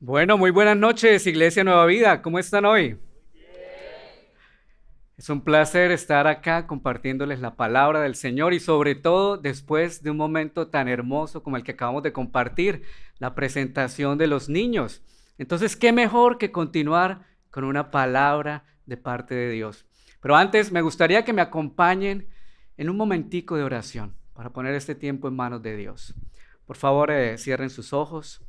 Bueno, muy buenas noches, Iglesia Nueva Vida. ¿Cómo están hoy? Es un placer estar acá compartiéndoles la palabra del Señor y sobre todo después de un momento tan hermoso como el que acabamos de compartir, la presentación de los niños. Entonces, ¿qué mejor que continuar con una palabra de parte de Dios? Pero antes me gustaría que me acompañen en un momentico de oración para poner este tiempo en manos de Dios. Por favor, eh, cierren sus ojos.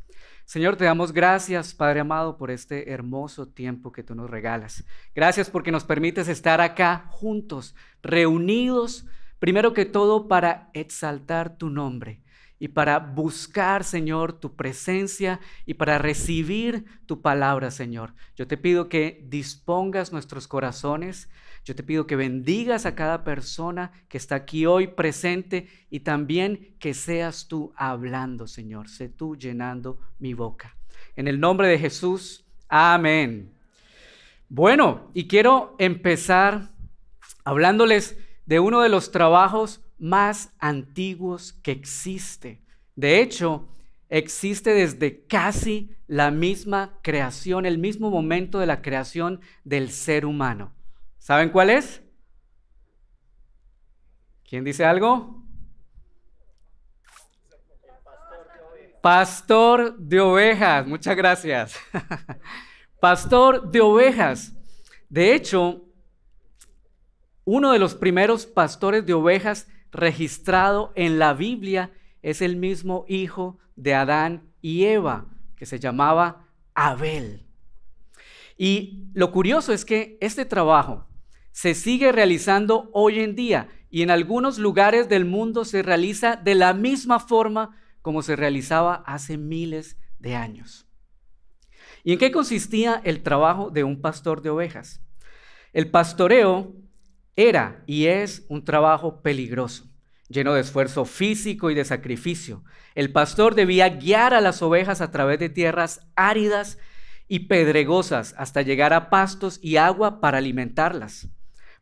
Señor, te damos gracias, Padre amado, por este hermoso tiempo que tú nos regalas. Gracias porque nos permites estar acá juntos, reunidos, primero que todo para exaltar tu nombre y para buscar, Señor, tu presencia y para recibir tu palabra, Señor. Yo te pido que dispongas nuestros corazones, yo te pido que bendigas a cada persona que está aquí hoy presente y también que seas tú hablando, Señor, sé tú llenando mi boca. En el nombre de Jesús, amén. Bueno, y quiero empezar hablándoles de uno de los trabajos más antiguos que existe. De hecho, existe desde casi la misma creación, el mismo momento de la creación del ser humano. ¿Saben cuál es? ¿Quién dice algo? Pastor de ovejas, muchas gracias. Pastor de ovejas. De hecho, uno de los primeros pastores de ovejas registrado en la Biblia es el mismo hijo de Adán y Eva, que se llamaba Abel. Y lo curioso es que este trabajo se sigue realizando hoy en día y en algunos lugares del mundo se realiza de la misma forma como se realizaba hace miles de años. ¿Y en qué consistía el trabajo de un pastor de ovejas? El pastoreo era y es un trabajo peligroso, lleno de esfuerzo físico y de sacrificio. El pastor debía guiar a las ovejas a través de tierras áridas y pedregosas hasta llegar a pastos y agua para alimentarlas.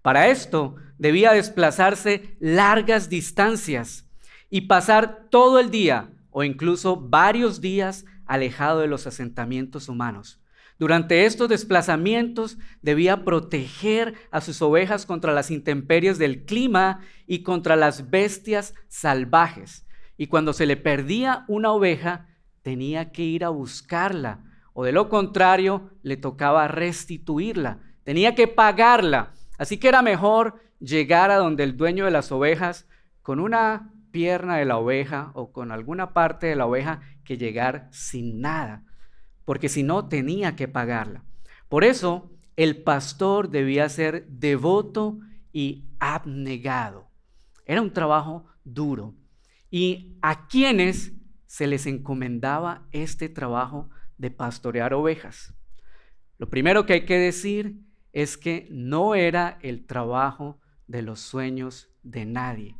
Para esto debía desplazarse largas distancias y pasar todo el día o incluso varios días alejado de los asentamientos humanos. Durante estos desplazamientos debía proteger a sus ovejas contra las intemperies del clima y contra las bestias salvajes. Y cuando se le perdía una oveja, tenía que ir a buscarla, o de lo contrario, le tocaba restituirla, tenía que pagarla. Así que era mejor llegar a donde el dueño de las ovejas con una pierna de la oveja o con alguna parte de la oveja que llegar sin nada porque si no tenía que pagarla. Por eso el pastor debía ser devoto y abnegado. Era un trabajo duro. Y a quienes se les encomendaba este trabajo de pastorear ovejas. Lo primero que hay que decir es que no era el trabajo de los sueños de nadie.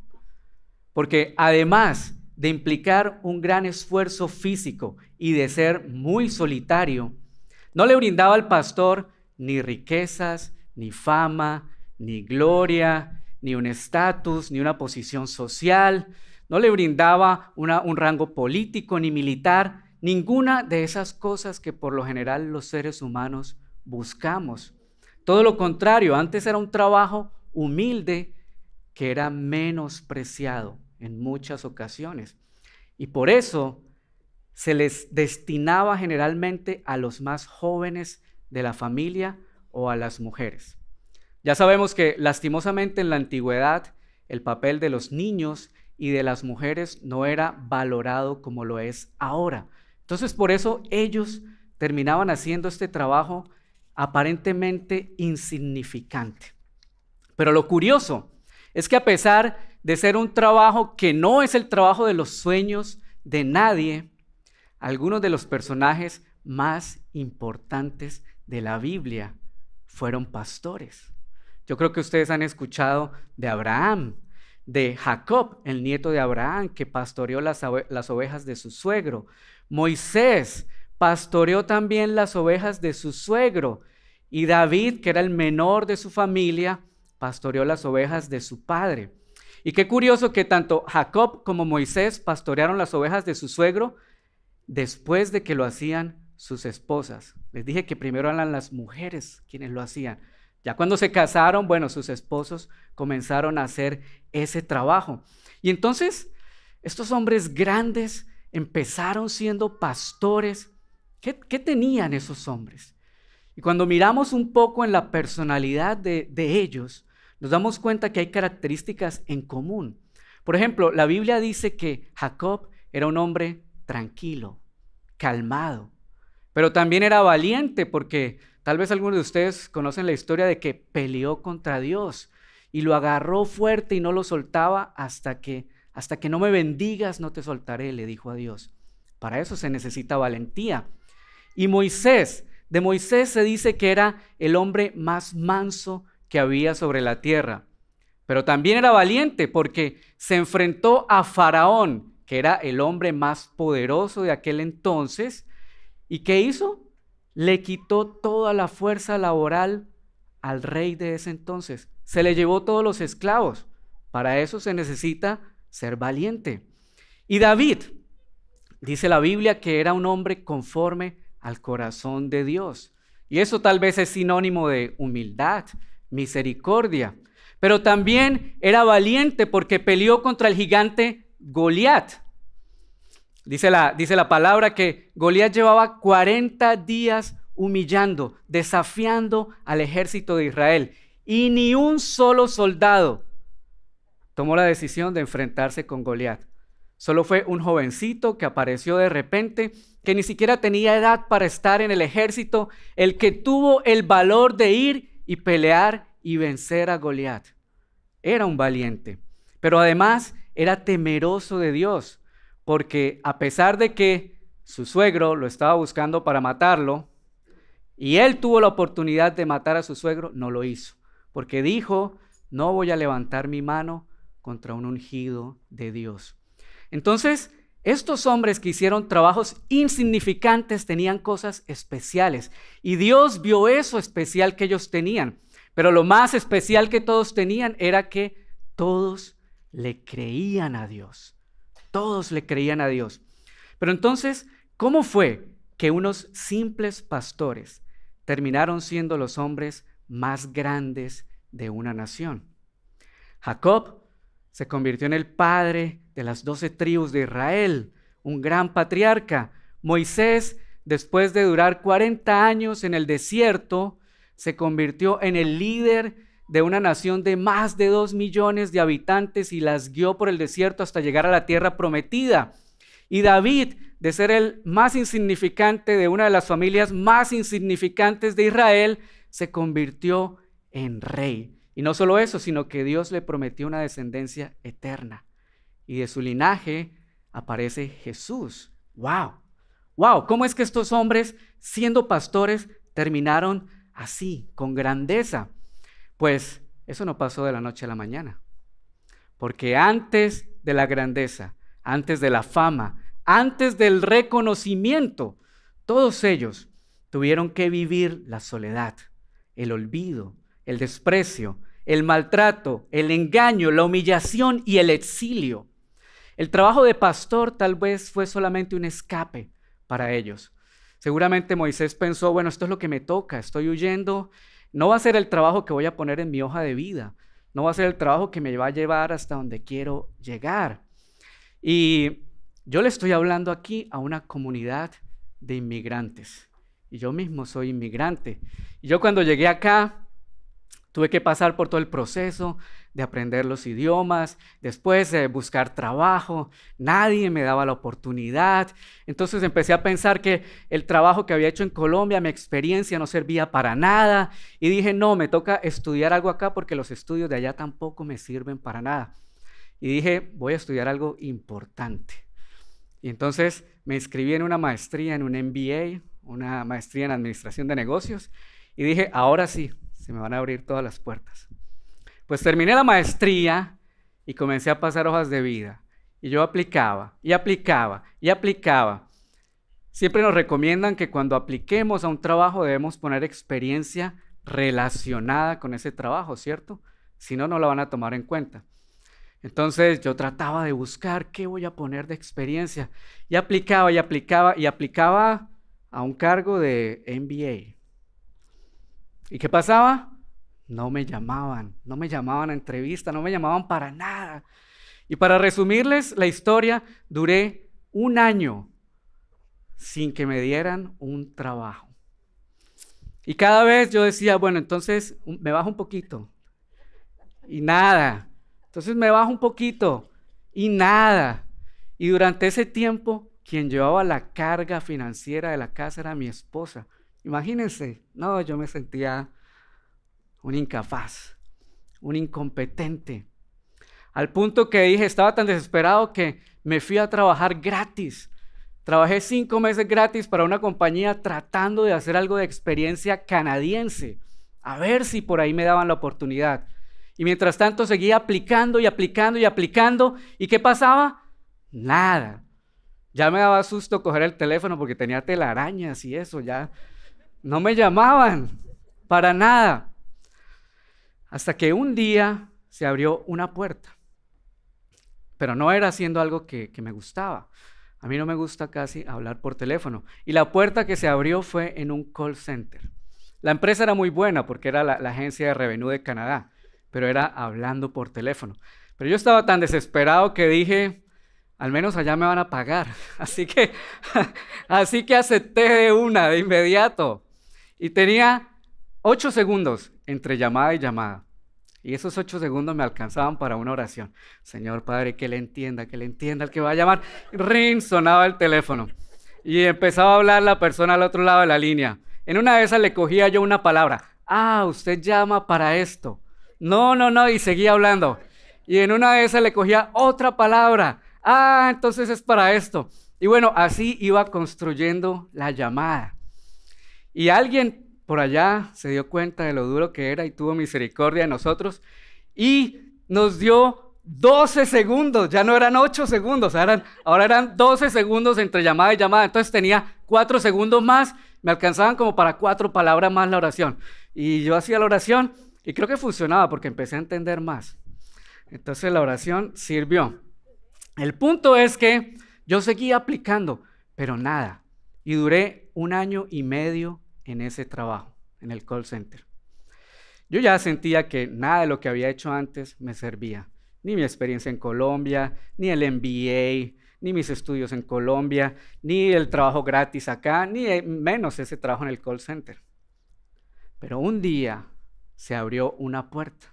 Porque además de implicar un gran esfuerzo físico y de ser muy solitario, no le brindaba al pastor ni riquezas, ni fama, ni gloria, ni un estatus, ni una posición social, no le brindaba un rango político ni militar, ninguna de esas cosas que por lo general los seres humanos buscamos. Todo lo contrario, antes era un trabajo humilde que era menospreciado en muchas ocasiones. Y por eso se les destinaba generalmente a los más jóvenes de la familia o a las mujeres. Ya sabemos que lastimosamente en la antigüedad el papel de los niños y de las mujeres no era valorado como lo es ahora. Entonces por eso ellos terminaban haciendo este trabajo aparentemente insignificante. Pero lo curioso es que a pesar de ser un trabajo que no es el trabajo de los sueños de nadie, algunos de los personajes más importantes de la Biblia fueron pastores. Yo creo que ustedes han escuchado de Abraham, de Jacob, el nieto de Abraham, que pastoreó las, ovejas de su suegro. Moisés pastoreó también las ovejas de su suegro. Y David, que era el menor de su familia, pastoreó las ovejas de su padre. Y qué curioso que tanto Jacob como Moisés pastorearon las ovejas de su suegro después de que lo hacían sus esposas. Les dije que primero eran las mujeres quienes lo hacían. Ya cuando se casaron, bueno, sus esposos comenzaron a hacer ese trabajo. Y entonces, estos hombres grandes empezaron siendo pastores. ¿Qué, tenían esos hombres? Y cuando miramos un poco en la personalidad de ellos, nos damos cuenta que hay características en común. Por ejemplo, la Biblia dice que Jacob era un hombre tranquilo, calmado, pero también era valiente porque tal vez algunos de ustedes conocen la historia de que peleó contra Dios y lo agarró fuerte y no lo soltaba hasta que hasta que no me bendigas no te soltaré, le dijo a Dios. Para eso se necesita valentía. Y Moisés, de Moisés se dice que era el hombre más manso que había sobre la tierra. Pero también era valiente porque se enfrentó a Faraón, que era el hombre más poderoso de aquel entonces. ¿Y qué hizo? Le quitó toda la fuerza laboral al rey de ese entonces. Se le llevó todos los esclavos. Para eso se necesita ser valiente. Y David, dice la Biblia, que era un hombre conforme al corazón de Dios. Y eso tal vez es sinónimo de humildad, misericordia. Pero también era valiente porque peleó contra el gigante Goliat. Dice la, dice la palabra que Goliat llevaba 40 días humillando, desafiando al ejército de Israel. Y ni un solo soldado tomó la decisión de enfrentarse con Goliat. Solo fue un jovencito que apareció de repente, que ni siquiera tenía edad para estar en el ejército, el que tuvo el valor de ir y pelear y vencer a Goliat. Era un valiente, pero además era temeroso de Dios, porque a pesar de que su suegro lo estaba buscando para matarlo, y él tuvo la oportunidad de matar a su suegro, no lo hizo, porque dijo, no voy a levantar mi mano contra un ungido de Dios. Entonces, estos hombres que hicieron trabajos insignificantes tenían cosas especiales y Dios vio eso especial que ellos tenían. Pero lo más especial que todos tenían era que todos le creían a Dios. Todos le creían a Dios. Pero entonces, ¿cómo fue que unos simples pastores terminaron siendo los hombres más grandes de una nación? Jacob se convirtió en el padre de las doce tribus de Israel, un gran patriarca. Moisés, después de durar 40 años en el desierto, se convirtió en el líder de una nación de más de dos millones de habitantes y las guió por el desierto hasta llegar a la tierra prometida. Y David, de ser el más insignificante de una de las familias más insignificantes de Israel, se convirtió en rey. Y no solo eso, sino que Dios le prometió una descendencia eterna. Y de su linaje aparece Jesús. ¡Wow! ¡Wow! ¿Cómo es que estos hombres, siendo pastores, terminaron así, con grandeza? Pues eso no pasó de la noche a la mañana. Porque antes de la grandeza, antes de la fama, antes del reconocimiento, todos ellos tuvieron que vivir la soledad, el olvido, el desprecio, el maltrato, el engaño, la humillación y el exilio. El trabajo de pastor tal vez fue solamente un escape para ellos. Seguramente Moisés pensó, bueno, esto es lo que me toca, estoy huyendo, no va a ser el trabajo que voy a poner en mi hoja de vida, no va a ser el trabajo que me va a llevar hasta donde quiero llegar. Y yo le estoy hablando aquí a una comunidad de inmigrantes. Y yo mismo soy inmigrante. Y yo cuando llegué acá, Tuve que pasar por todo el proceso de aprender los idiomas, después de buscar trabajo, nadie me daba la oportunidad. Entonces empecé a pensar que el trabajo que había hecho en Colombia, mi experiencia no servía para nada y dije, no, me toca estudiar algo acá porque los estudios de allá tampoco me sirven para nada. Y dije, voy a estudiar algo importante. Y entonces me inscribí en una maestría, en un MBA, una maestría en administración de negocios, y dije, ahora sí, se me van a abrir todas las puertas. Pues terminé la maestría y comencé a pasar hojas de vida. Y yo aplicaba, y aplicaba, y aplicaba. Siempre nos recomiendan que cuando apliquemos a un trabajo debemos poner experiencia relacionada con ese trabajo, ¿cierto? Si no, no la van a tomar en cuenta. Entonces yo trataba de buscar qué voy a poner de experiencia. Y aplicaba, y aplicaba, y aplicaba a un cargo de MBA, ¿Y qué pasaba? No me llamaban, no me llamaban a entrevista, no me llamaban para nada. Y para resumirles la historia, duré un año sin que me dieran un trabajo. Y cada vez yo decía, bueno, entonces me bajo un poquito. Y nada. Entonces me bajo un poquito. Y nada. Y durante ese tiempo, quien llevaba la carga financiera de la casa era mi esposa. Imagínense, no, yo me sentía un incapaz, un incompetente, al punto que dije, estaba tan desesperado que me fui a trabajar gratis. Trabajé cinco meses gratis para una compañía tratando de hacer algo de experiencia canadiense, a ver si por ahí me daban la oportunidad. Y mientras tanto seguía aplicando y aplicando y aplicando. ¿Y qué pasaba? Nada. Ya me daba susto coger el teléfono porque tenía telarañas y eso, ya no me llamaban para nada. Hasta que un día se abrió una puerta. Pero no era haciendo algo que, me gustaba. A mí no me gusta casi hablar por teléfono. Y la puerta que se abrió fue en un call center. La empresa era muy buena porque era la, agencia de revenue de Canadá, pero era hablando por teléfono. Pero yo estaba tan desesperado que dije, al menos allá me van a pagar. Así que, así que acepté de una, de inmediato. Y tenía ocho segundos entre llamada y llamada. Y esos ocho segundos me alcanzaban para una oración. Señor Padre, que le entienda, que le entienda el que va a llamar. Ring, sonaba el teléfono. Y empezaba a hablar la persona al otro lado de la línea. En una de esas le cogía yo una palabra. Ah, usted llama para esto. No, no, no. Y seguía hablando. Y en una de esas le cogía otra palabra. Ah, entonces es para esto. Y bueno, así iba construyendo la llamada. Y alguien por allá se dio cuenta de lo duro que era y tuvo misericordia de nosotros y nos dio 12 segundos, ya no eran 8 segundos, eran, ahora eran 12 segundos entre llamada y llamada, entonces tenía 4 segundos más, me alcanzaban como para 4 palabras más la oración. Y yo hacía la oración y creo que funcionaba porque empecé a entender más. Entonces la oración sirvió. El punto es que yo seguía aplicando, pero nada. Y duré un año y medio en ese trabajo, en el call center. Yo ya sentía que nada de lo que había hecho antes me servía, ni mi experiencia en Colombia, ni el MBA, ni mis estudios en Colombia, ni el trabajo gratis acá, ni eh, menos ese trabajo en el call center. Pero un día se abrió una puerta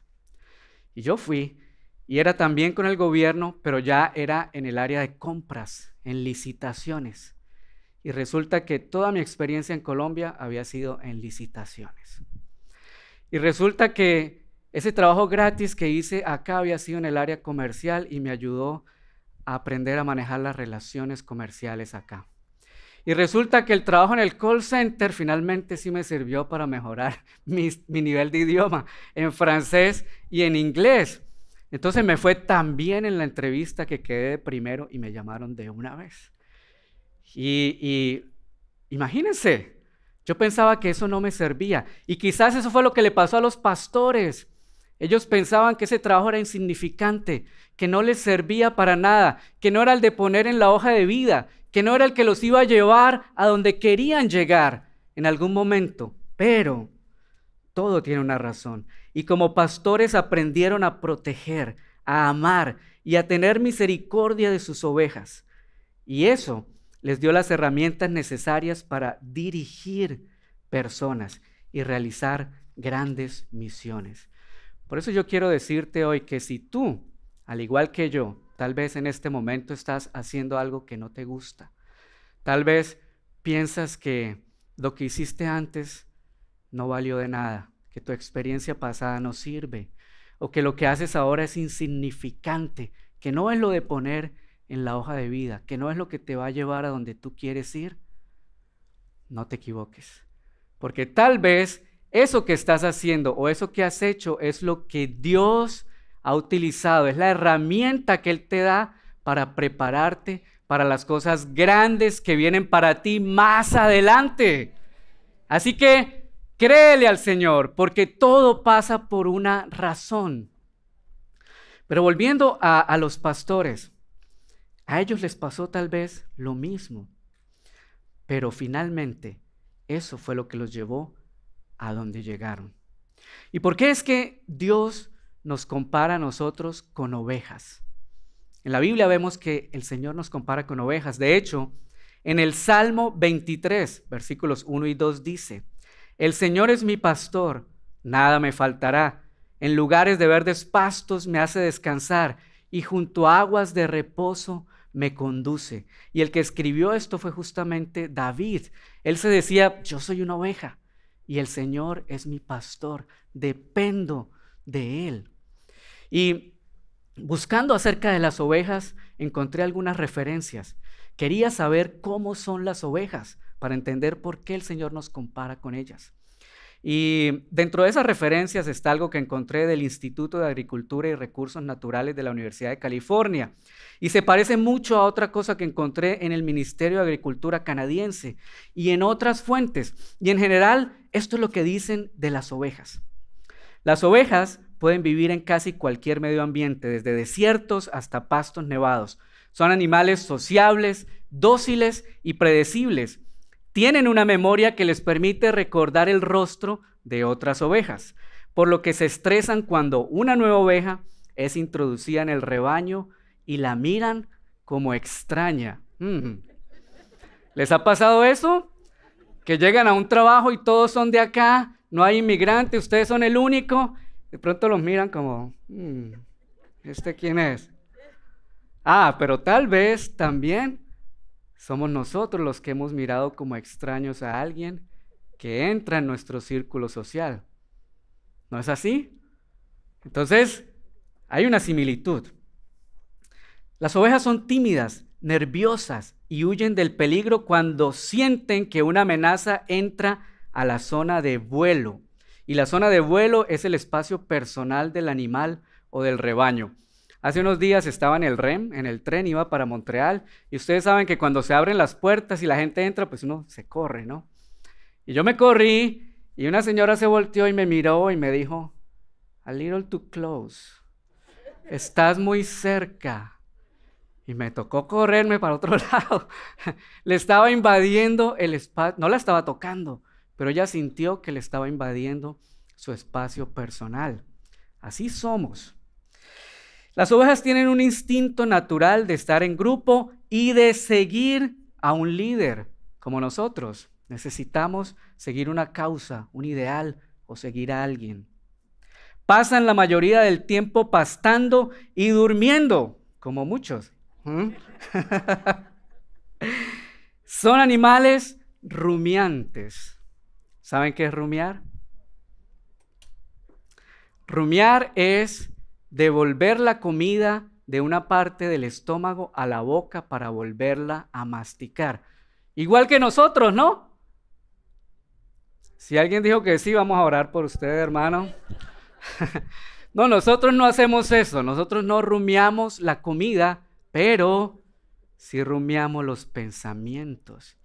y yo fui y era también con el gobierno, pero ya era en el área de compras, en licitaciones y resulta que toda mi experiencia en Colombia había sido en licitaciones. Y resulta que ese trabajo gratis que hice acá había sido en el área comercial y me ayudó a aprender a manejar las relaciones comerciales acá. Y resulta que el trabajo en el call center finalmente sí me sirvió para mejorar mi, nivel de idioma en francés y en inglés. Entonces me fue tan bien en la entrevista que quedé primero y me llamaron de una vez. Y, imagínense, yo pensaba que eso no me servía. Y quizás eso fue lo que le pasó a los pastores. Ellos pensaban que ese trabajo era insignificante, que no les servía para nada, que no era el de poner en la hoja de vida, que no era el que los iba a llevar a donde querían llegar en algún momento. Pero todo tiene una razón. Y como pastores aprendieron a proteger, a amar y a tener misericordia de sus ovejas. Y eso les dio las herramientas necesarias para dirigir personas y realizar grandes misiones. Por eso yo quiero decirte hoy que si tú, al igual que yo, tal vez en este momento estás haciendo algo que no te gusta, tal vez piensas que lo que hiciste antes no valió de nada, que tu experiencia pasada no sirve, o que lo que haces ahora es insignificante, que no es lo de poner en la hoja de vida, que no es lo que te va a llevar a donde tú quieres ir, no te equivoques. Porque tal vez eso que estás haciendo o eso que has hecho es lo que Dios ha utilizado, es la herramienta que Él te da para prepararte para las cosas grandes que vienen para ti más adelante. Así que créele al Señor, porque todo pasa por una razón. Pero volviendo a, a los pastores, a ellos les pasó tal vez lo mismo, pero finalmente eso fue lo que los llevó a donde llegaron. ¿Y por qué es que Dios nos compara a nosotros con ovejas? En la Biblia vemos que el Señor nos compara con ovejas. De hecho, en el Salmo 23, versículos 1 y 2 dice, El Señor es mi pastor, nada me faltará. En lugares de verdes pastos me hace descansar y junto a aguas de reposo me conduce. Y el que escribió esto fue justamente David. Él se decía, yo soy una oveja y el Señor es mi pastor, dependo de Él. Y buscando acerca de las ovejas, encontré algunas referencias. Quería saber cómo son las ovejas para entender por qué el Señor nos compara con ellas. Y dentro de esas referencias está algo que encontré del Instituto de Agricultura y Recursos Naturales de la Universidad de California. Y se parece mucho a otra cosa que encontré en el Ministerio de Agricultura canadiense y en otras fuentes. Y en general, esto es lo que dicen de las ovejas. Las ovejas pueden vivir en casi cualquier medio ambiente, desde desiertos hasta pastos nevados. Son animales sociables, dóciles y predecibles tienen una memoria que les permite recordar el rostro de otras ovejas, por lo que se estresan cuando una nueva oveja es introducida en el rebaño y la miran como extraña. ¿Les ha pasado eso? Que llegan a un trabajo y todos son de acá, no hay inmigrante, ustedes son el único. De pronto los miran como, mm, ¿este quién es? Ah, pero tal vez también somos nosotros los que hemos mirado como extraños a alguien que entra en nuestro círculo social. ¿No es así? Entonces, hay una similitud. Las ovejas son tímidas, nerviosas y huyen del peligro cuando sienten que una amenaza entra a la zona de vuelo. Y la zona de vuelo es el espacio personal del animal o del rebaño. Hace unos días estaba en el REM, en el tren, iba para Montreal, y ustedes saben que cuando se abren las puertas y la gente entra, pues uno se corre, ¿no? Y yo me corrí, y una señora se volteó y me miró y me dijo, a little too close, estás muy cerca. Y me tocó correrme para otro lado. le estaba invadiendo el espacio, no la estaba tocando, pero ella sintió que le estaba invadiendo su espacio personal. Así somos. Las ovejas tienen un instinto natural de estar en grupo y de seguir a un líder como nosotros. Necesitamos seguir una causa, un ideal o seguir a alguien. Pasan la mayoría del tiempo pastando y durmiendo, como muchos. ¿Mm? Son animales rumiantes. ¿Saben qué es rumiar? Rumiar es devolver la comida de una parte del estómago a la boca para volverla a masticar. Igual que nosotros, ¿no? Si alguien dijo que sí, vamos a orar por usted, hermano. no, nosotros no hacemos eso, nosotros no rumiamos la comida, pero sí rumiamos los pensamientos.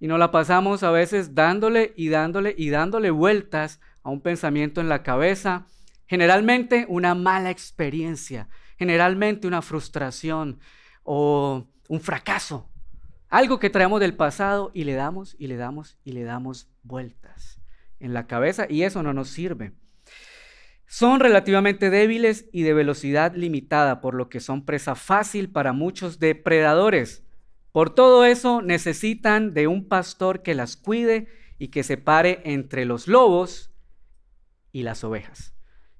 Y nos la pasamos a veces dándole y dándole y dándole vueltas a un pensamiento en la cabeza, Generalmente una mala experiencia, generalmente una frustración o un fracaso, algo que traemos del pasado y le damos y le damos y le damos vueltas en la cabeza y eso no nos sirve. Son relativamente débiles y de velocidad limitada, por lo que son presa fácil para muchos depredadores. Por todo eso necesitan de un pastor que las cuide y que separe entre los lobos y las ovejas.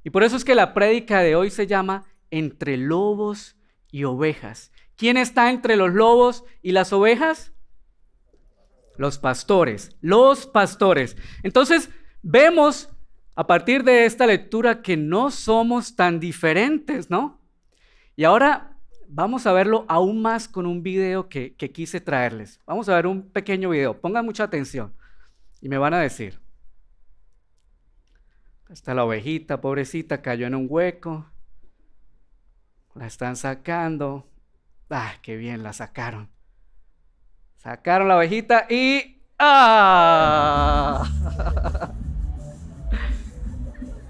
Y por eso es que la prédica de hoy se llama Entre lobos y ovejas. ¿Quién está entre los lobos y las ovejas? Los pastores, los pastores. Entonces, vemos a partir de esta lectura que no somos tan diferentes, ¿no? Y ahora vamos a verlo aún más con un video que, que quise traerles. Vamos a ver un pequeño video. Pongan mucha atención y me van a decir está la ovejita, pobrecita, cayó en un hueco. La están sacando. ¡Ah, qué bien! La sacaron. Sacaron la ovejita y. ¡Ah!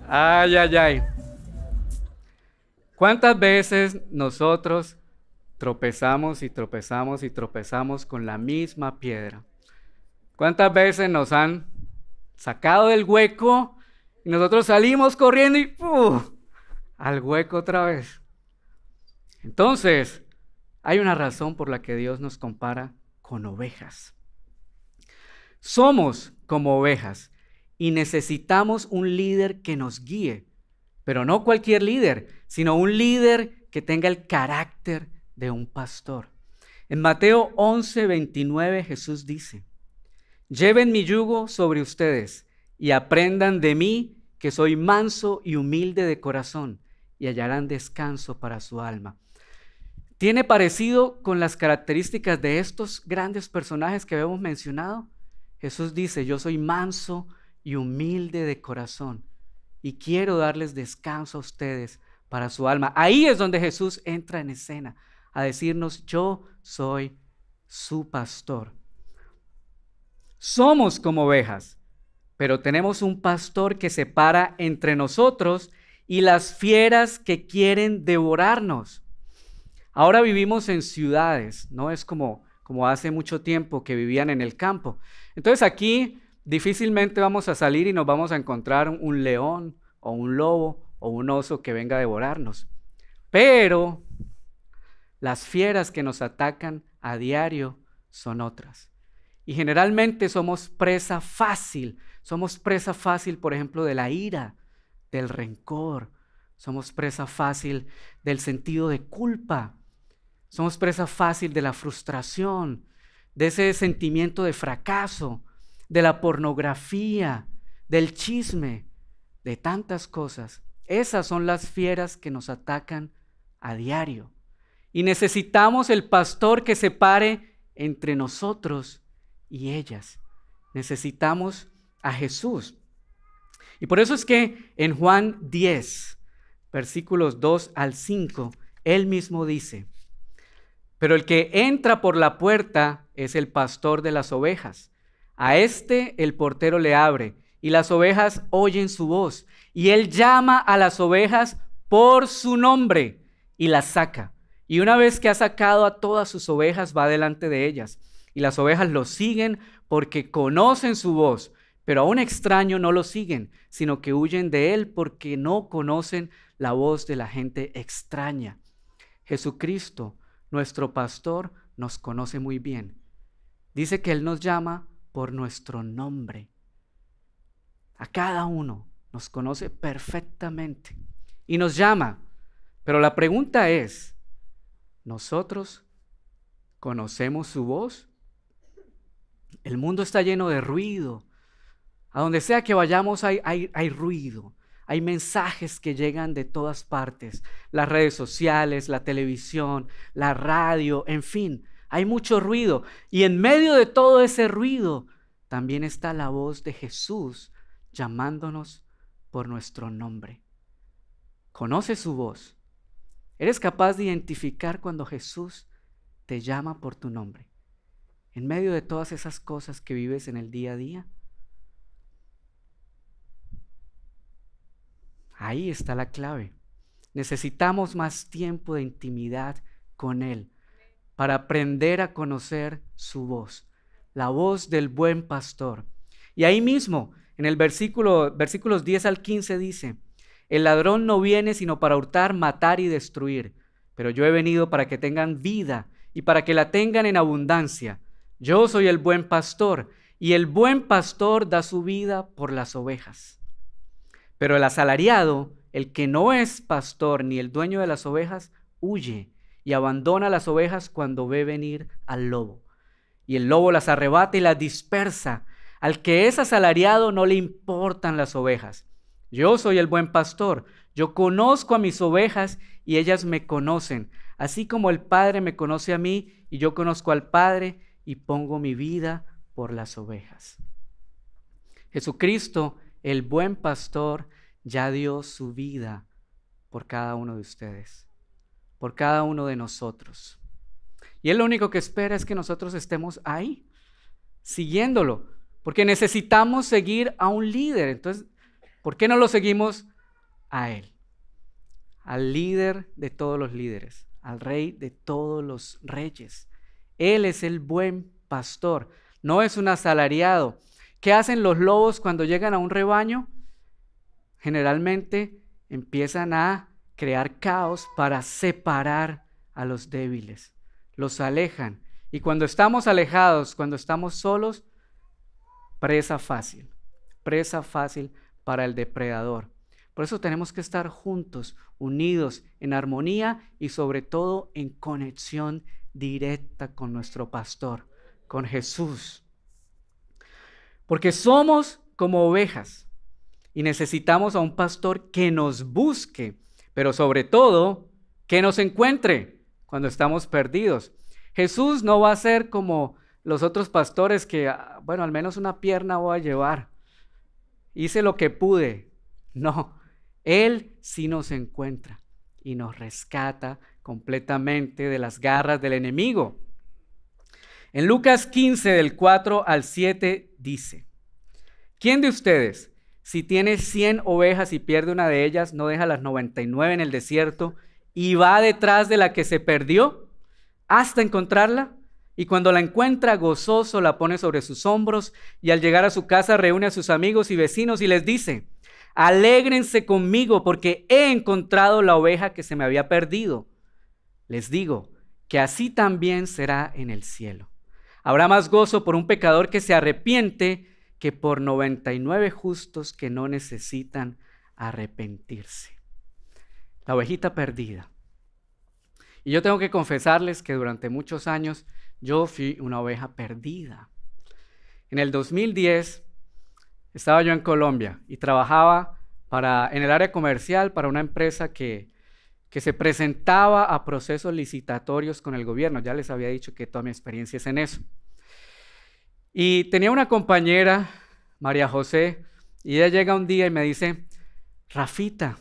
¡Ay, ay, ay! ¿Cuántas veces nosotros tropezamos y tropezamos y tropezamos con la misma piedra? ¿Cuántas veces nos han sacado del hueco y nosotros salimos corriendo y ¡puf! al hueco otra vez. Entonces, hay una razón por la que Dios nos compara con ovejas. Somos como ovejas y necesitamos un líder que nos guíe, pero no cualquier líder, sino un líder que tenga el carácter de un pastor. En Mateo 11, 29 Jesús dice, lleven mi yugo sobre ustedes y aprendan de mí que soy manso y humilde de corazón y hallarán descanso para su alma. Tiene parecido con las características de estos grandes personajes que habíamos mencionado. Jesús dice, yo soy manso y humilde de corazón y quiero darles descanso a ustedes para su alma. Ahí es donde Jesús entra en escena a decirnos, yo soy su pastor. Somos como ovejas pero tenemos un pastor que se para entre nosotros y las fieras que quieren devorarnos. Ahora vivimos en ciudades, no es como, como hace mucho tiempo que vivían en el campo. Entonces aquí difícilmente vamos a salir y nos vamos a encontrar un león o un lobo o un oso que venga a devorarnos. Pero las fieras que nos atacan a diario son otras. Y generalmente somos presa fácil somos presa fácil, por ejemplo, de la ira, del rencor. Somos presa fácil del sentido de culpa. Somos presa fácil de la frustración, de ese sentimiento de fracaso, de la pornografía, del chisme, de tantas cosas. Esas son las fieras que nos atacan a diario. Y necesitamos el pastor que se pare entre nosotros y ellas. Necesitamos a Jesús. Y por eso es que en Juan 10, versículos 2 al 5, él mismo dice, pero el que entra por la puerta es el pastor de las ovejas. A éste el portero le abre y las ovejas oyen su voz. Y él llama a las ovejas por su nombre y las saca. Y una vez que ha sacado a todas sus ovejas, va delante de ellas. Y las ovejas lo siguen porque conocen su voz pero a un extraño no lo siguen, sino que huyen de él porque no conocen la voz de la gente extraña. Jesucristo, nuestro pastor, nos conoce muy bien. Dice que Él nos llama por nuestro nombre. A cada uno nos conoce perfectamente y nos llama. Pero la pregunta es, ¿nosotros conocemos su voz? El mundo está lleno de ruido, a donde sea que vayamos hay, ruido, hay mensajes que llegan de todas partes, las redes sociales, la televisión, la radio, en fin, hay mucho ruido. Y en medio de todo ese ruido también está la voz de Jesús llamándonos por nuestro nombre. Conoce su voz. Eres capaz de identificar cuando Jesús te llama por tu nombre. En medio de todas esas cosas que vives en el día a día, Ahí está la clave. Necesitamos más tiempo de intimidad con Él para aprender a conocer su voz, la voz del buen pastor. Y ahí mismo, en el versículo, versículos 10 al 15 dice, el ladrón no viene sino para hurtar, matar y destruir, pero yo he venido para que tengan vida y para que la tengan en abundancia. Yo soy el buen pastor y el buen pastor da su vida por las ovejas. Pero el asalariado, el que no es pastor ni el dueño de las ovejas, huye y abandona las ovejas cuando ve venir al lobo. Y el lobo las arrebata y las dispersa. Al que es asalariado no le importan las ovejas. Yo soy el buen pastor. Yo conozco a mis ovejas y ellas me conocen. Así como el Padre me conoce a mí y yo conozco al Padre y pongo mi vida por las ovejas. Jesucristo el buen pastor ya dio su vida por cada uno de ustedes, por cada uno de nosotros. Y Él lo único que espera es que nosotros estemos ahí, siguiéndolo, porque necesitamos seguir a un líder. Entonces, ¿por qué no lo seguimos a Él? Al líder de todos los líderes, al rey de todos los reyes. Él es el buen pastor, no es un asalariado, ¿Qué hacen los lobos cuando llegan a un rebaño? Generalmente empiezan a crear caos para separar a los débiles. Los alejan. Y cuando estamos alejados, cuando estamos solos, presa fácil. Presa fácil para el depredador. Por eso tenemos que estar juntos, unidos, en armonía y sobre todo en conexión directa con nuestro pastor, con Jesús. Porque somos como ovejas y necesitamos a un pastor que nos busque, pero sobre todo que nos encuentre cuando estamos perdidos. Jesús no va a ser como los otros pastores que, ah, bueno, al menos una pierna voy a llevar. Hice lo que pude. No, Él sí nos encuentra y nos rescata completamente de las garras del enemigo. En Lucas 15, del 4 al 7, dice, ¿quién de ustedes, si tiene 100 ovejas y pierde una de ellas, no deja las 99 en el desierto y va detrás de la que se perdió hasta encontrarla? Y cuando la encuentra gozoso, la pone sobre sus hombros y al llegar a su casa reúne a sus amigos y vecinos y les dice, alégrense conmigo porque he encontrado la oveja que se me había perdido. Les digo que así también será en el cielo. Habrá más gozo por un pecador que se arrepiente que por 99 justos que no necesitan arrepentirse. La ovejita perdida. Y yo tengo que confesarles que durante muchos años yo fui una oveja perdida. En el 2010 estaba yo en Colombia y trabajaba para, en el área comercial para una empresa que que se presentaba a procesos licitatorios con el gobierno. Ya les había dicho que toda mi experiencia es en eso. Y tenía una compañera, María José, y ella llega un día y me dice, Rafita,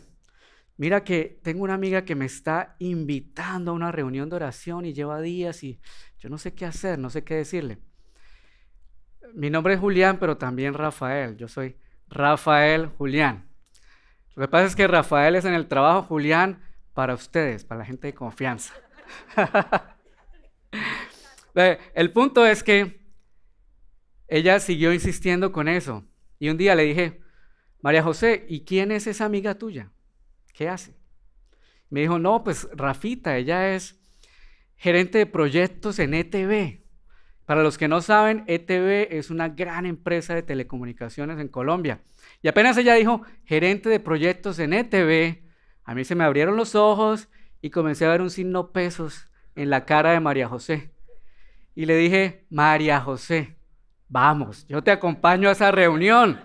mira que tengo una amiga que me está invitando a una reunión de oración y lleva días y yo no sé qué hacer, no sé qué decirle. Mi nombre es Julián, pero también Rafael. Yo soy Rafael Julián. Lo que pasa es que Rafael es en el trabajo, Julián para ustedes, para la gente de confianza. El punto es que ella siguió insistiendo con eso. Y un día le dije, María José, ¿y quién es esa amiga tuya? ¿Qué hace? Me dijo, no, pues Rafita, ella es gerente de proyectos en ETV. Para los que no saben, ETV es una gran empresa de telecomunicaciones en Colombia. Y apenas ella dijo, gerente de proyectos en ETV, a mí se me abrieron los ojos y comencé a ver un signo pesos en la cara de María José. Y le dije, María José, vamos, yo te acompaño a esa reunión.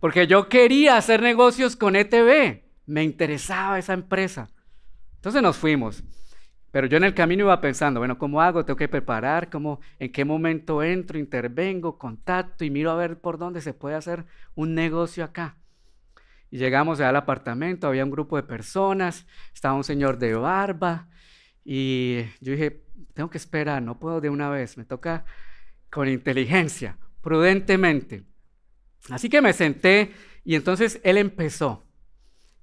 Porque yo quería hacer negocios con ETV. Me interesaba esa empresa. Entonces nos fuimos. Pero yo en el camino iba pensando, bueno, ¿cómo hago? Tengo que preparar, ¿cómo, ¿en qué momento entro, intervengo, contacto y miro a ver por dónde se puede hacer un negocio acá? Y llegamos al apartamento, había un grupo de personas, estaba un señor de barba y yo dije, tengo que esperar, no puedo de una vez, me toca con inteligencia, prudentemente. Así que me senté y entonces él empezó,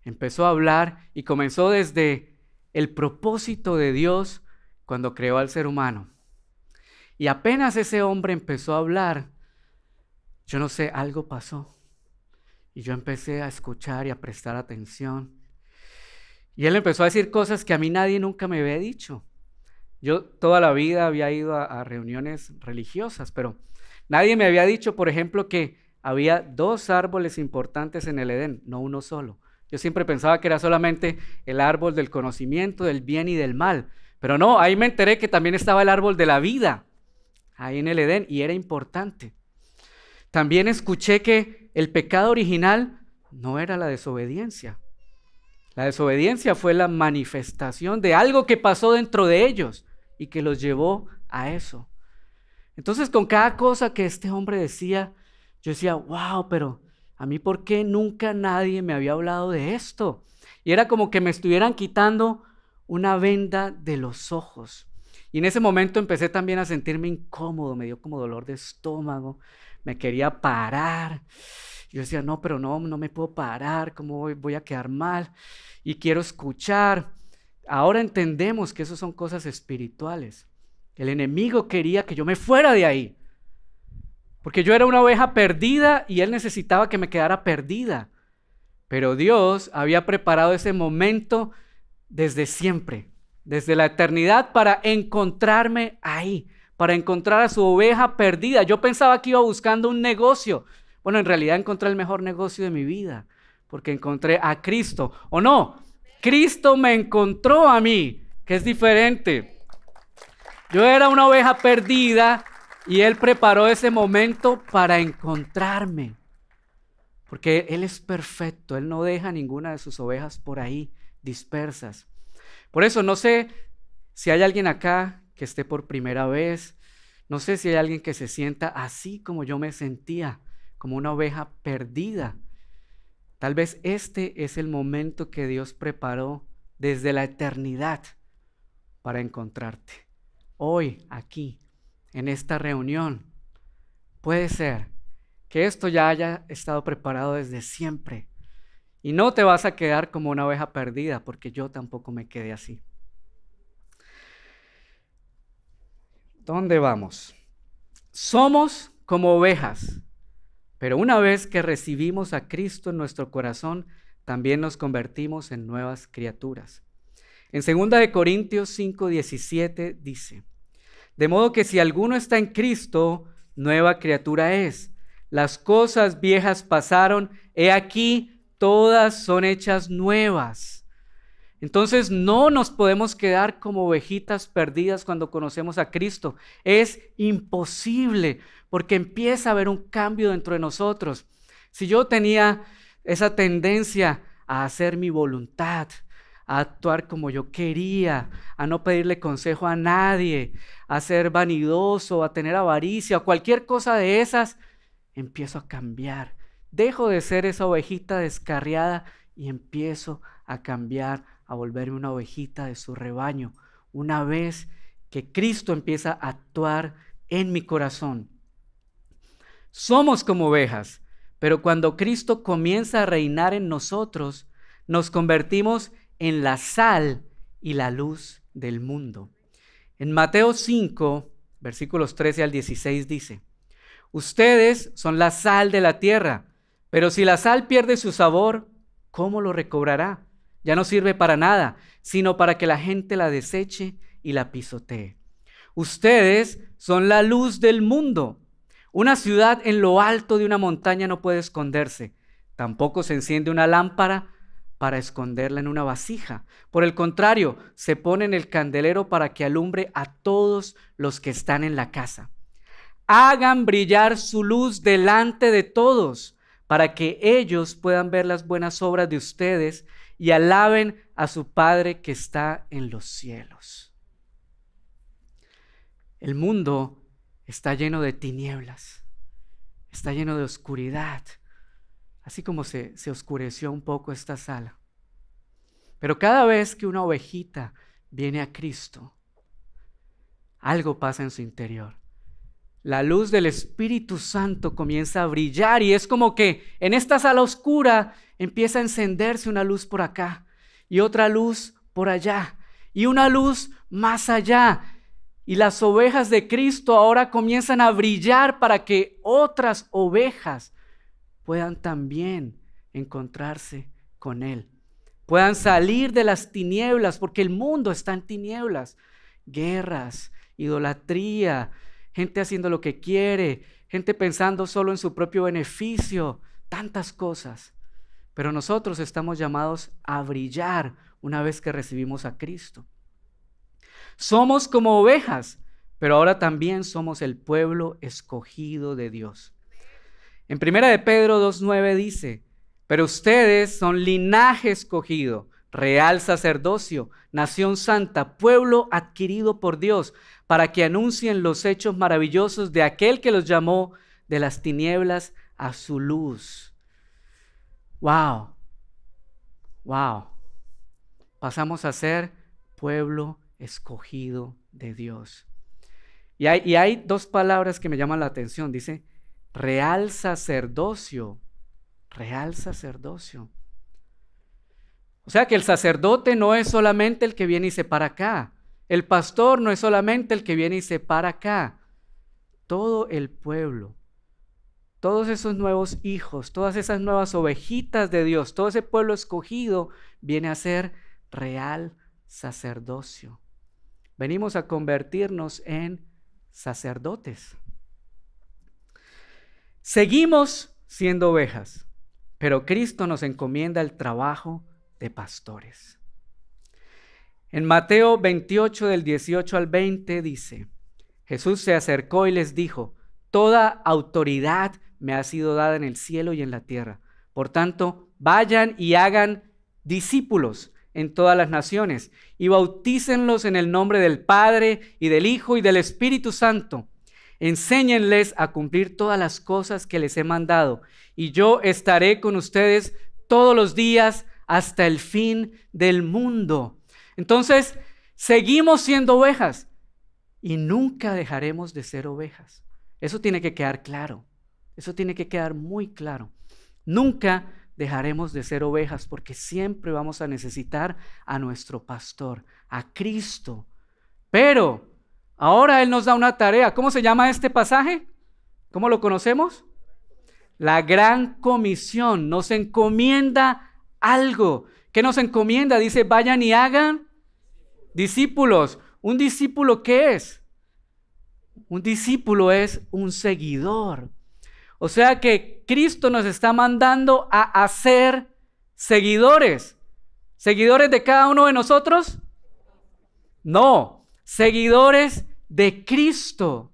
empezó a hablar y comenzó desde el propósito de Dios cuando creó al ser humano. Y apenas ese hombre empezó a hablar, yo no sé, algo pasó. Y yo empecé a escuchar y a prestar atención. Y él empezó a decir cosas que a mí nadie nunca me había dicho. Yo toda la vida había ido a, reuniones religiosas, pero nadie me había dicho, por ejemplo, que había dos árboles importantes en el Edén, no uno solo. Yo siempre pensaba que era solamente el árbol del conocimiento, del bien y del mal. Pero no, ahí me enteré que también estaba el árbol de la vida, ahí en el Edén, y era importante. También escuché que el pecado original no era la desobediencia. La desobediencia fue la manifestación de algo que pasó dentro de ellos y que los llevó a eso. Entonces, con cada cosa que este hombre decía, yo decía, wow, pero a mí, ¿por qué nunca nadie me había hablado de esto? Y era como que me estuvieran quitando una venda de los ojos. Y en ese momento empecé también a sentirme incómodo, me dio como dolor de estómago, me quería parar. Yo decía, no, pero no, no me puedo parar, ¿cómo voy, a quedar mal? Y quiero escuchar. Ahora entendemos que eso son cosas espirituales. El enemigo quería que yo me fuera de ahí. Porque yo era una oveja perdida y él necesitaba que me quedara perdida. Pero Dios había preparado ese momento desde siempre, desde la eternidad, para encontrarme ahí para encontrar a su oveja perdida. Yo pensaba que iba buscando un negocio. Bueno, en realidad encontré el mejor negocio de mi vida, porque encontré a Cristo. ¿O no? Cristo me encontró a mí, que es diferente. Yo era una oveja perdida y Él preparó ese momento para encontrarme. Porque Él es perfecto, Él no deja ninguna de sus ovejas por ahí dispersas. Por eso no sé si hay alguien acá que esté por primera vez. No sé si hay alguien que se sienta así como yo me sentía, como una oveja perdida. Tal vez este es el momento que Dios preparó desde la eternidad para encontrarte. Hoy, aquí, en esta reunión. Puede ser que esto ya haya estado preparado desde siempre. Y no te vas a quedar como una oveja perdida, porque yo tampoco me quedé así. ¿Dónde vamos? Somos como ovejas, pero una vez que recibimos a Cristo en nuestro corazón, también nos convertimos en nuevas criaturas. En 2 Corintios 17 dice, de modo que si alguno está en Cristo, nueva criatura es. Las cosas viejas pasaron, he aquí, todas son hechas nuevas. Entonces no nos podemos quedar como ovejitas perdidas cuando conocemos a Cristo. Es imposible porque empieza a haber un cambio dentro de nosotros. Si yo tenía esa tendencia a hacer mi voluntad, a actuar como yo quería, a no pedirle consejo a nadie, a ser vanidoso, a tener avaricia, cualquier cosa de esas, empiezo a cambiar. Dejo de ser esa ovejita descarriada y empiezo a cambiar a volverme una ovejita de su rebaño. Una vez que Cristo empieza a actuar en mi corazón. Somos como ovejas, pero cuando Cristo comienza a reinar en nosotros, nos convertimos en la sal y la luz del mundo. En Mateo 5, versículos 13 al 16 dice, Ustedes son la sal de la tierra, pero si la sal pierde su sabor, ¿cómo lo recobrará? Ya no sirve para nada, sino para que la gente la deseche y la pisotee. Ustedes son la luz del mundo. Una ciudad en lo alto de una montaña no puede esconderse. Tampoco se enciende una lámpara para esconderla en una vasija. Por el contrario, se pone en el candelero para que alumbre a todos los que están en la casa. Hagan brillar su luz delante de todos, para que ellos puedan ver las buenas obras de ustedes y alaben a su Padre que está en los cielos. El mundo está lleno de tinieblas, está lleno de oscuridad, así como se, se oscureció un poco esta sala. Pero cada vez que una ovejita viene a Cristo, algo pasa en su interior. La luz del Espíritu Santo comienza a brillar y es como que en esta sala oscura empieza a encenderse una luz por acá y otra luz por allá y una luz más allá. Y las ovejas de Cristo ahora comienzan a brillar para que otras ovejas puedan también encontrarse con Él. Puedan salir de las tinieblas, porque el mundo está en tinieblas. Guerras, idolatría, gente haciendo lo que quiere, gente pensando solo en su propio beneficio, tantas cosas. Pero nosotros estamos llamados a brillar una vez que recibimos a Cristo. Somos como ovejas, pero ahora también somos el pueblo escogido de Dios. En primera de Pedro 2.9 dice, pero ustedes son linaje escogido, real sacerdocio, nación santa, pueblo adquirido por Dios, para que anuncien los hechos maravillosos de aquel que los llamó de las tinieblas a su luz Wow, wow. Pasamos a ser pueblo escogido de Dios. Y hay, hay dos palabras que me llaman la atención. Dice, real sacerdocio, real sacerdocio. O sea que el sacerdote no es solamente el que viene y se para acá. El pastor no es solamente el que viene y se para acá. Todo el pueblo todos esos nuevos hijos, todas esas nuevas ovejitas de Dios, todo ese pueblo escogido viene a ser real sacerdocio. Venimos a convertirnos en sacerdotes. Seguimos siendo ovejas, pero Cristo nos encomienda el trabajo de pastores. En Mateo 28 del 18 al 20 dice, Jesús se acercó y les dijo, Toda autoridad me ha sido dada en el cielo y en la tierra. Por tanto, vayan y hagan discípulos en todas las naciones y bautícenlos en el nombre del Padre y del Hijo y del Espíritu Santo. Enséñenles a cumplir todas las cosas que les he mandado y yo estaré con ustedes todos los días hasta el fin del mundo. Entonces, seguimos siendo ovejas y nunca dejaremos de ser ovejas. Eso tiene que quedar claro. Eso tiene que quedar muy claro. Nunca dejaremos de ser ovejas porque siempre vamos a necesitar a nuestro pastor, a Cristo. Pero ahora Él nos da una tarea. ¿Cómo se llama este pasaje? ¿Cómo lo conocemos? La gran comisión nos encomienda algo. ¿Qué nos encomienda? Dice, vayan y hagan discípulos. ¿Un discípulo qué es? Un discípulo es un seguidor, o sea que Cristo nos está mandando a hacer seguidores. ¿Seguidores de cada uno de nosotros? No, seguidores de Cristo.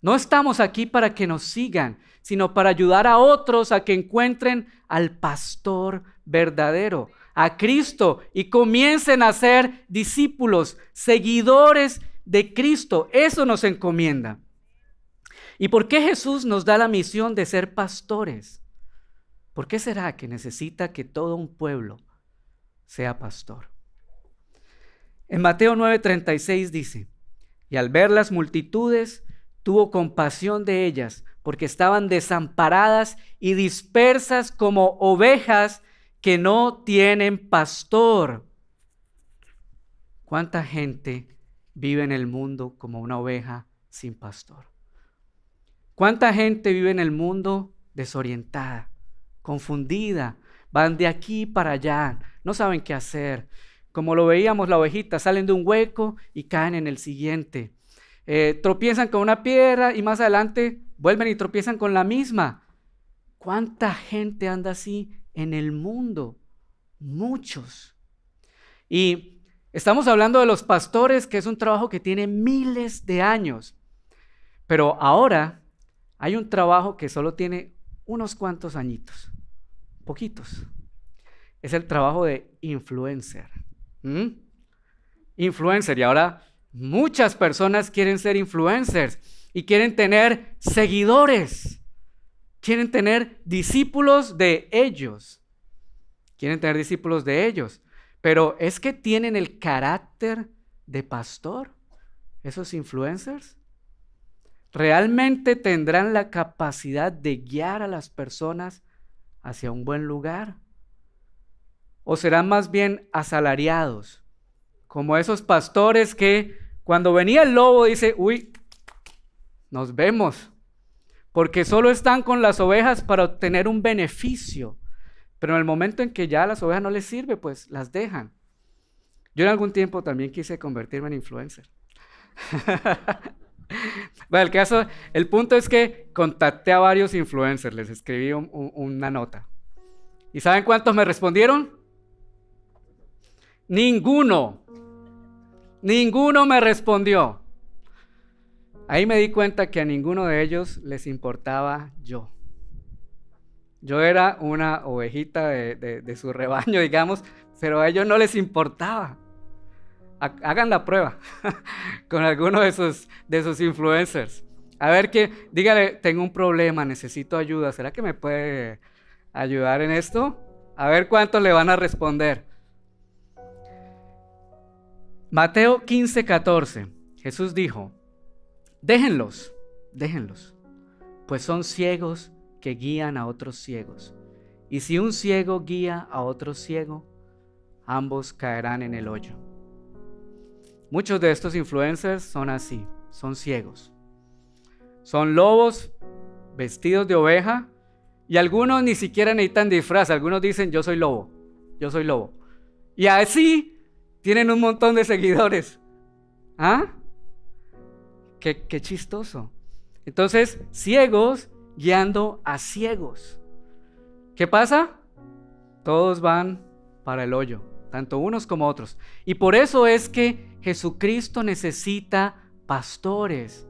No estamos aquí para que nos sigan, sino para ayudar a otros a que encuentren al pastor verdadero, a Cristo, y comiencen a ser discípulos, seguidores de Cristo. Eso nos encomienda. ¿Y por qué Jesús nos da la misión de ser pastores? ¿Por qué será que necesita que todo un pueblo sea pastor? En Mateo 9:36 dice, y al ver las multitudes, tuvo compasión de ellas, porque estaban desamparadas y dispersas como ovejas que no tienen pastor. ¿Cuánta gente vive en el mundo como una oveja sin pastor? ¿Cuánta gente vive en el mundo desorientada, confundida? Van de aquí para allá, no saben qué hacer. Como lo veíamos, la ovejita, salen de un hueco y caen en el siguiente. Eh, tropiezan con una piedra y más adelante vuelven y tropiezan con la misma. ¿Cuánta gente anda así en el mundo? Muchos. Y estamos hablando de los pastores, que es un trabajo que tiene miles de años. Pero ahora hay un trabajo que solo tiene unos cuantos añitos, poquitos. Es el trabajo de influencer. Influencer. Y ahora muchas personas quieren ser influencers y quieren tener seguidores. Quieren tener discípulos de ellos. Quieren tener discípulos de ellos. Pero es que tienen el carácter de pastor, esos influencers realmente tendrán la capacidad de guiar a las personas hacia un buen lugar? ¿O serán más bien asalariados, como esos pastores que cuando venía el lobo dice, uy, nos vemos, porque solo están con las ovejas para obtener un beneficio, pero en el momento en que ya las ovejas no les sirve, pues las dejan. Yo en algún tiempo también quise convertirme en influencer. bueno, el caso, el punto es que contacté a varios influencers, les escribí una nota. ¿Y saben cuántos me respondieron? Ninguno. Ninguno me respondió. Ahí me di cuenta que a ninguno de ellos les importaba yo. Yo era una ovejita de su rebaño, digamos, pero a ellos no les importaba hagan la prueba con alguno de sus, de sus influencers. A ver que, dígale, tengo un problema, necesito ayuda, ¿será que me puede ayudar en esto? A ver cuánto le van a responder. Mateo 15, 14. Jesús dijo, déjenlos, déjenlos, pues son ciegos que guían a otros ciegos. Y si un ciego guía a otro ciego, ambos caerán en el hoyo. Muchos de estos influencers son así, son ciegos. Son lobos vestidos de oveja y algunos ni siquiera necesitan disfraz, algunos dicen yo soy lobo, yo soy lobo. Y así tienen un montón de seguidores. ¿Ah? Qué, qué chistoso. Entonces, ciegos guiando a ciegos. ¿Qué pasa? Todos van para el hoyo, tanto unos como otros. Y por eso es que Jesucristo necesita pastores.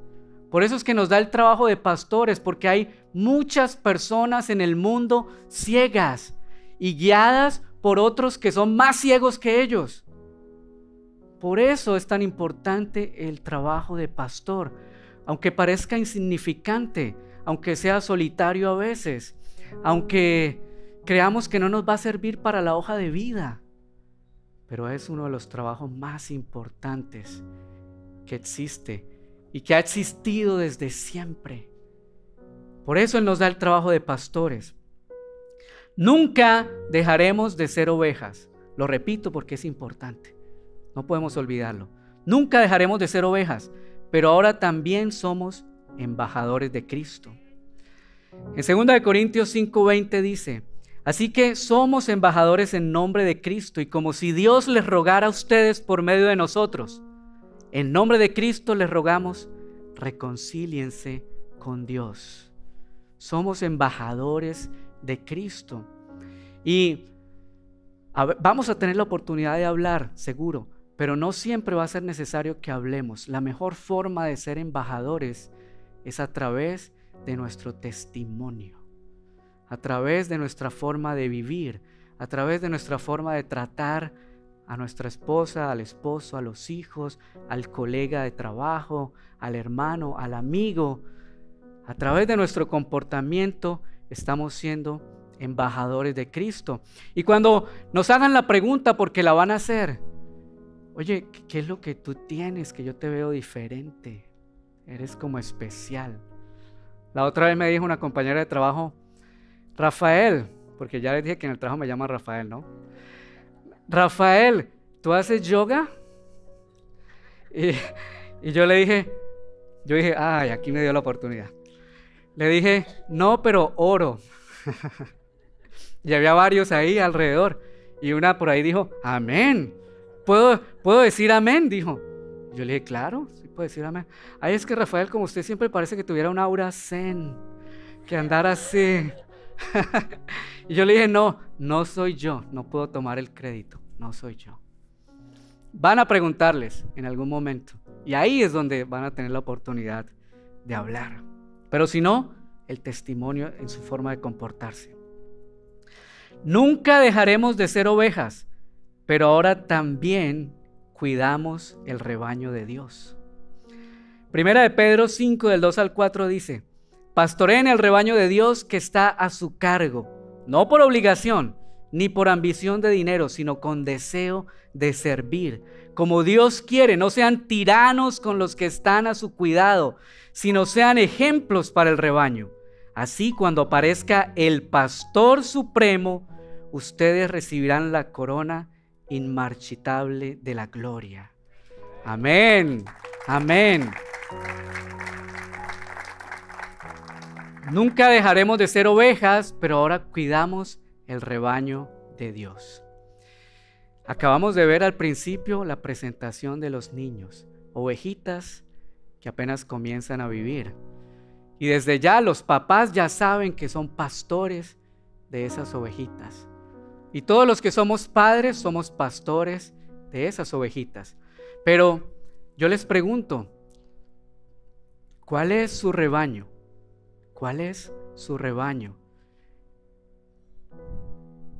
Por eso es que nos da el trabajo de pastores, porque hay muchas personas en el mundo ciegas y guiadas por otros que son más ciegos que ellos. Por eso es tan importante el trabajo de pastor, aunque parezca insignificante, aunque sea solitario a veces, aunque creamos que no nos va a servir para la hoja de vida pero es uno de los trabajos más importantes que existe y que ha existido desde siempre. Por eso Él nos da el trabajo de pastores. Nunca dejaremos de ser ovejas. Lo repito porque es importante. No podemos olvidarlo. Nunca dejaremos de ser ovejas, pero ahora también somos embajadores de Cristo. En 2 Corintios 5:20 dice, Así que somos embajadores en nombre de Cristo y como si Dios les rogara a ustedes por medio de nosotros. En nombre de Cristo les rogamos, reconcíliense con Dios. Somos embajadores de Cristo. Y vamos a tener la oportunidad de hablar, seguro, pero no siempre va a ser necesario que hablemos. La mejor forma de ser embajadores es a través de nuestro testimonio a través de nuestra forma de vivir, a través de nuestra forma de tratar a nuestra esposa, al esposo, a los hijos, al colega de trabajo, al hermano, al amigo. A través de nuestro comportamiento estamos siendo embajadores de Cristo. Y cuando nos hagan la pregunta, porque la van a hacer, oye, ¿qué es lo que tú tienes que yo te veo diferente? Eres como especial. La otra vez me dijo una compañera de trabajo, Rafael, porque ya les dije que en el trabajo me llama Rafael, ¿no? Rafael, ¿tú haces yoga? Y, yo le dije, yo dije, ay, aquí me dio la oportunidad. Le dije, no, pero oro. y había varios ahí alrededor. Y una por ahí dijo, amén. ¿Puedo, decir amén? Dijo. Yo le dije, claro, sí puedo decir amén. Ay, es que Rafael, como usted siempre parece que tuviera un aura zen, que andara así. y yo le dije, no, no soy yo, no puedo tomar el crédito, no soy yo. Van a preguntarles en algún momento y ahí es donde van a tener la oportunidad de hablar. Pero si no, el testimonio en su forma de comportarse. Nunca dejaremos de ser ovejas, pero ahora también cuidamos el rebaño de Dios. Primera de Pedro 5 del 2 al 4 dice, Pastoreen el rebaño de Dios que está a su cargo, no por obligación ni por ambición de dinero, sino con deseo de servir, como Dios quiere. No sean tiranos con los que están a su cuidado, sino sean ejemplos para el rebaño. Así cuando aparezca el pastor supremo, ustedes recibirán la corona inmarchitable de la gloria. Amén. Amén. Nunca dejaremos de ser ovejas, pero ahora cuidamos el rebaño de Dios. Acabamos de ver al principio la presentación de los niños, ovejitas que apenas comienzan a vivir. Y desde ya los papás ya saben que son pastores de esas ovejitas. Y todos los que somos padres somos pastores de esas ovejitas. Pero yo les pregunto, ¿cuál es su rebaño? ¿Cuál es su rebaño?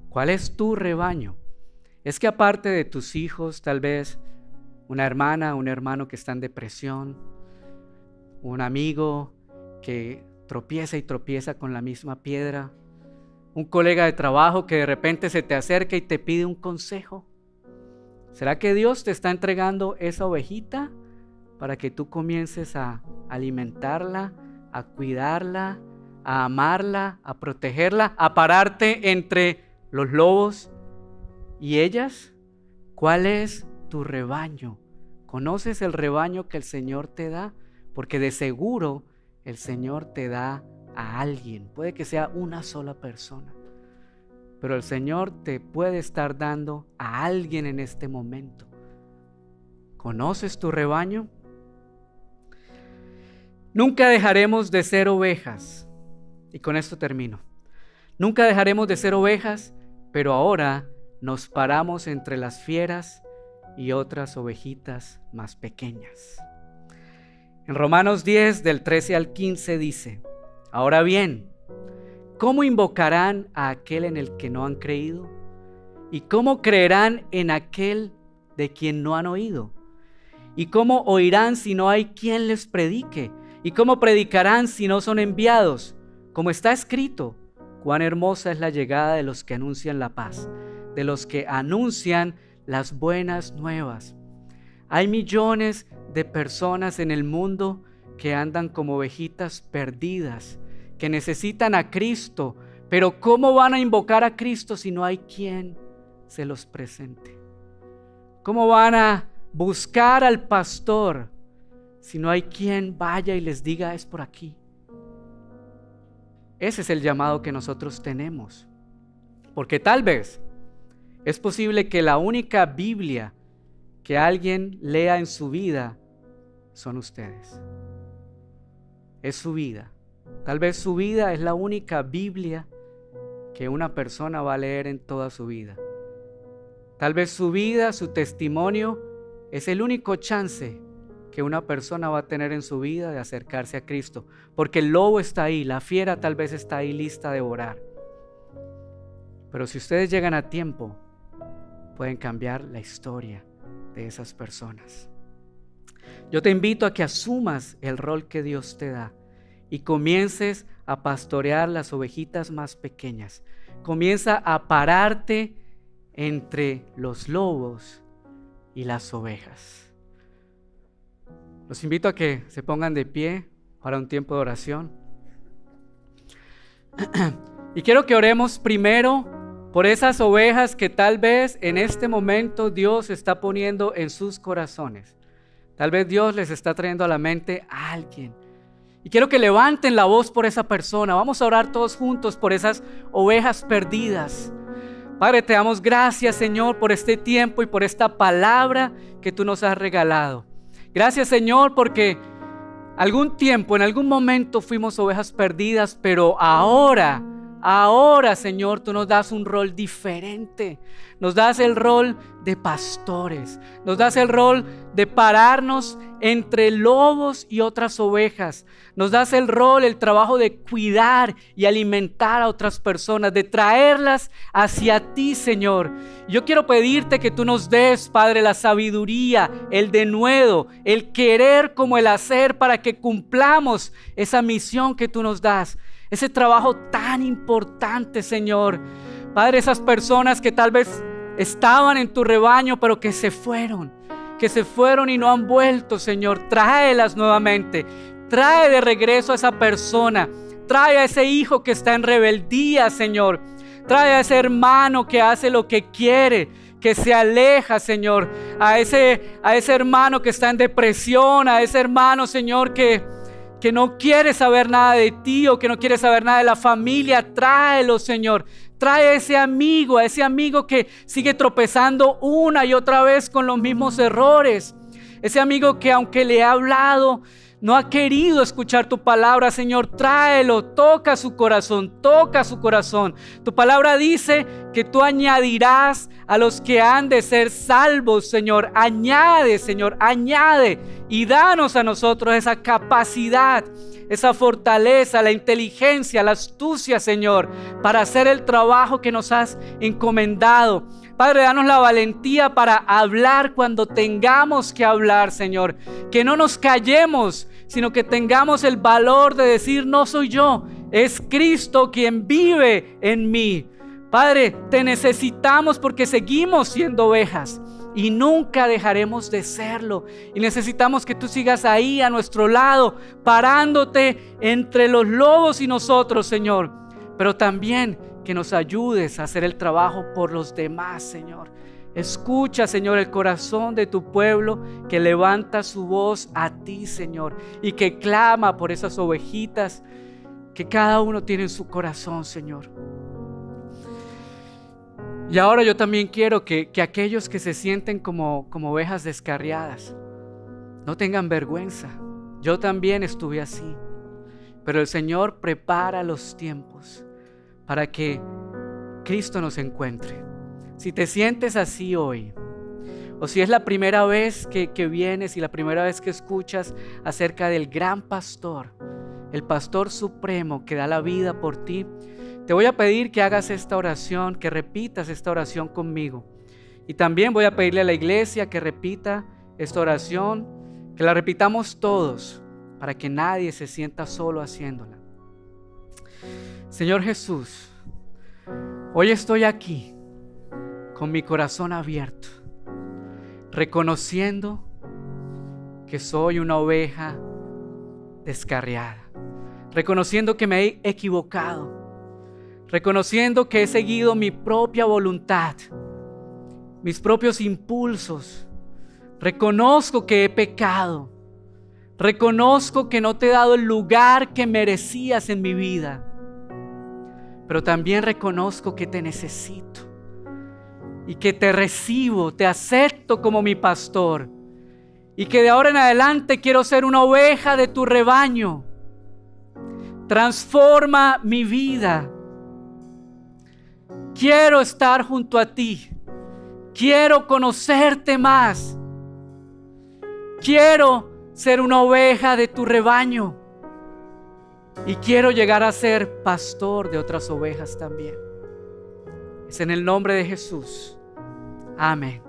¿Cuál es tu rebaño? Es que aparte de tus hijos, tal vez una hermana, un hermano que está en depresión, un amigo que tropieza y tropieza con la misma piedra, un colega de trabajo que de repente se te acerca y te pide un consejo. ¿Será que Dios te está entregando esa ovejita para que tú comiences a alimentarla? a cuidarla, a amarla, a protegerla, a pararte entre los lobos y ellas? ¿Cuál es tu rebaño? ¿Conoces el rebaño que el Señor te da? Porque de seguro el Señor te da a alguien. Puede que sea una sola persona. Pero el Señor te puede estar dando a alguien en este momento. ¿Conoces tu rebaño? Nunca dejaremos de ser ovejas. Y con esto termino. Nunca dejaremos de ser ovejas, pero ahora nos paramos entre las fieras y otras ovejitas más pequeñas. En Romanos 10, del 13 al 15 dice, Ahora bien, ¿cómo invocarán a aquel en el que no han creído? ¿Y cómo creerán en aquel de quien no han oído? ¿Y cómo oirán si no hay quien les predique? ¿Y cómo predicarán si no son enviados? Como está escrito, cuán hermosa es la llegada de los que anuncian la paz, de los que anuncian las buenas nuevas. Hay millones de personas en el mundo que andan como ovejitas perdidas, que necesitan a Cristo, pero ¿cómo van a invocar a Cristo si no hay quien se los presente? ¿Cómo van a buscar al pastor si no hay quien vaya y les diga es por aquí. Ese es el llamado que nosotros tenemos. Porque tal vez es posible que la única Biblia que alguien lea en su vida son ustedes. Es su vida. Tal vez su vida es la única Biblia que una persona va a leer en toda su vida. Tal vez su vida, su testimonio, es el único chance que una persona va a tener en su vida de acercarse a Cristo, porque el lobo está ahí, la fiera tal vez está ahí lista de devorar. Pero si ustedes llegan a tiempo, pueden cambiar la historia de esas personas. Yo te invito a que asumas el rol que Dios te da y comiences a pastorear las ovejitas más pequeñas. Comienza a pararte entre los lobos y las ovejas. Los invito a que se pongan de pie para un tiempo de oración. Y quiero que oremos primero por esas ovejas que tal vez en este momento Dios está poniendo en sus corazones. Tal vez Dios les está trayendo a la mente a alguien. Y quiero que levanten la voz por esa persona. Vamos a orar todos juntos por esas ovejas perdidas. Padre, te damos gracias, Señor, por este tiempo y por esta palabra que tú nos has regalado. Gracias Señor porque algún tiempo, en algún momento fuimos ovejas perdidas, pero ahora Ahora, Señor, tú nos das un rol diferente. Nos das el rol de pastores. Nos das el rol de pararnos entre lobos y otras ovejas. Nos das el rol, el trabajo de cuidar y alimentar a otras personas, de traerlas hacia ti, Señor. Yo quiero pedirte que tú nos des, Padre, la sabiduría, el denuedo, el querer como el hacer para que cumplamos esa misión que tú nos das. Ese trabajo tan importante, Señor. Padre, esas personas que tal vez estaban en tu rebaño, pero que se fueron, que se fueron y no han vuelto, Señor. Tráelas nuevamente. Trae de regreso a esa persona. Trae a ese hijo que está en rebeldía, Señor. Trae a ese hermano que hace lo que quiere, que se aleja, Señor. A ese, a ese hermano que está en depresión, a ese hermano, Señor, que que no quiere saber nada de ti o que no quiere saber nada de la familia, tráelo, Señor. Trae a ese amigo, a ese amigo que sigue tropezando una y otra vez con los mismos errores. Ese amigo que aunque le ha hablado, no ha querido escuchar tu palabra, Señor, tráelo, toca su corazón, toca su corazón. Tu palabra dice que tú añadirás a los que han de ser salvos, Señor. Añade, Señor, añade y danos a nosotros esa capacidad esa fortaleza, la inteligencia, la astucia, Señor, para hacer el trabajo que nos has encomendado. Padre, danos la valentía para hablar cuando tengamos que hablar, Señor. Que no nos callemos, sino que tengamos el valor de decir, no soy yo, es Cristo quien vive en mí. Padre, te necesitamos porque seguimos siendo ovejas y nunca dejaremos de serlo. Y necesitamos que tú sigas ahí a nuestro lado, parándote entre los lobos y nosotros, Señor. Pero también que nos ayudes a hacer el trabajo por los demás, Señor. Escucha, Señor, el corazón de tu pueblo que levanta su voz a ti, Señor, y que clama por esas ovejitas que cada uno tiene en su corazón, Señor. Y ahora yo también quiero que, aquellos que se sienten como, como ovejas descarriadas, no tengan vergüenza. Yo también estuve así. Pero el Señor prepara los tiempos para que Cristo nos encuentre. Si te sientes así hoy, o si es la primera vez que, vienes y la primera vez que escuchas acerca del gran pastor, el pastor supremo que da la vida por ti, te voy a pedir que hagas esta oración, que repitas esta oración conmigo. Y también voy a pedirle a la iglesia que repita esta oración, que la repitamos todos, para que nadie se sienta solo haciéndola. Señor Jesús, hoy estoy aquí con mi corazón abierto, reconociendo que soy una oveja descarriada, reconociendo que me he equivocado, reconociendo que he seguido mi propia voluntad, mis propios impulsos. Reconozco que he pecado. Reconozco que no te he dado el lugar que merecías en mi vida. Pero también reconozco que te necesito y que te recibo, te acepto como mi pastor y que de ahora en adelante quiero ser una oveja de tu rebaño. Transforma mi vida. Quiero estar junto a ti. Quiero conocerte más. Quiero ser una oveja de tu rebaño. Y quiero llegar a ser pastor de otras ovejas también. Es en el nombre de Jesús Amén.